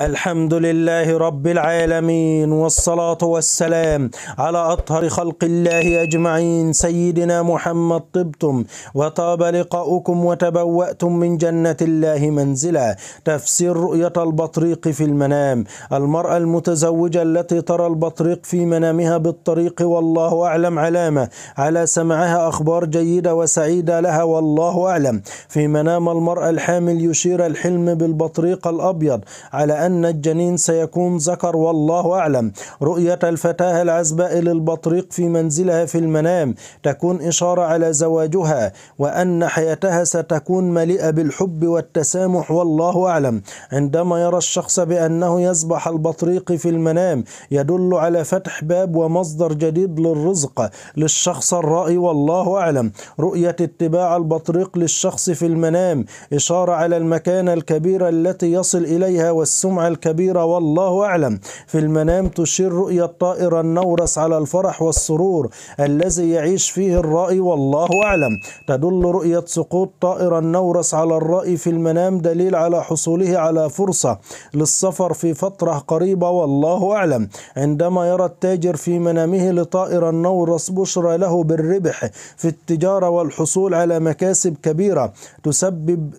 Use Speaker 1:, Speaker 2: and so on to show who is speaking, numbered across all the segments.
Speaker 1: الحمد لله رب العالمين والصلاة والسلام على أطهر خلق الله أجمعين سيدنا محمد طبتم وطاب لقاؤكم وتبوأتم من جنة الله منزلا تفسير رؤية البطريق في المنام المرأة المتزوجة التي ترى البطريق في منامها بالطريق والله أعلم علامة على سمعها أخبار جيدة وسعيدة لها والله أعلم في منام المرأة الحامل يشير الحلم بالبطريق الأبيض على أن أن الجنين سيكون ذكر والله أعلم رؤية الفتاة العزباء للبطريق في منزلها في المنام تكون إشارة على زواجها وأن حياتها ستكون مليئة بالحب والتسامح والله أعلم عندما يرى الشخص بأنه يسبح البطريق في المنام يدل على فتح باب ومصدر جديد للرزق للشخص الرائي والله أعلم رؤية اتباع البطريق للشخص في المنام إشارة على المكانة الكبيرة التي يصل إليها والسمعة الكبيرة والله أعلم في المنام تشير رؤية طائر النورس على الفرح والسرور الذي يعيش فيه الرأي والله أعلم تدل رؤية سقوط طائر النورس على الرأي في المنام دليل على حصوله على فرصة للسفر في فترة قريبة والله أعلم عندما يرى التاجر في منامه لطائر النورس بشرى له بالربح في التجارة والحصول على مكاسب كبيرة تسبب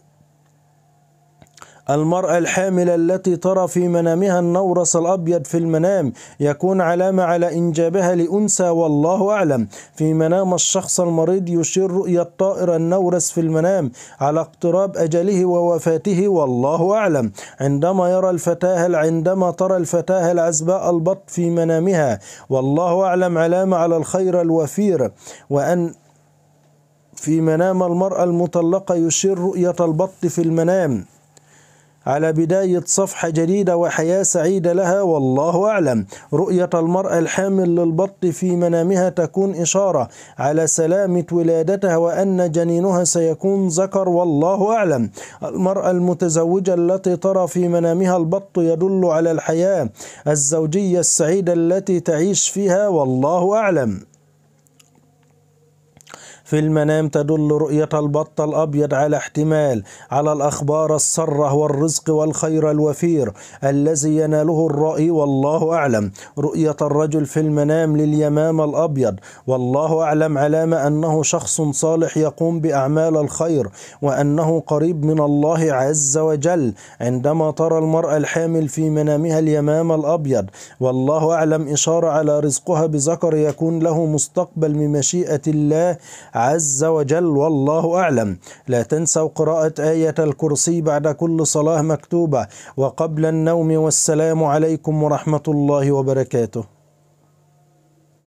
Speaker 1: المرأة الحاملة التي ترى في منامها النورس الأبيض في المنام يكون علامة على إنجابها لأنثى والله أعلم في منام الشخص المريض يشير رؤية طائر النورس في المنام على اقتراب أجله ووفاته والله أعلم عندما يرى الفتاة عندما ترى الفتاة العزباء البط في منامها والله أعلم علامة على الخير الوفير وأن في منام المرأة المطلقة يشير رؤية البط في المنام على بداية صفحة جديدة وحياة سعيدة لها والله أعلم رؤية المرأة الحامل للبط في منامها تكون إشارة على سلامة ولادتها وأن جنينها سيكون ذكر والله أعلم المرأة المتزوجة التي ترى في منامها البط يدل على الحياة الزوجية السعيدة التي تعيش فيها والله أعلم في المنام تدل رؤية البط الأبيض على احتمال على الأخبار السرة والرزق والخير الوفير الذي يناله الرأي والله أعلم رؤية الرجل في المنام لليمام الأبيض والله أعلم علامة أنه شخص صالح يقوم بأعمال الخير وأنه قريب من الله عز وجل عندما ترى المرأة الحامل في منامها اليمام الأبيض والله أعلم إشارة على رزقها بذكر يكون له مستقبل بمشيئة الله عز وجل والله أعلم لا تنسوا قراءة آية الكرسي بعد كل صلاة مكتوبة وقبل النوم والسلام عليكم ورحمة الله وبركاته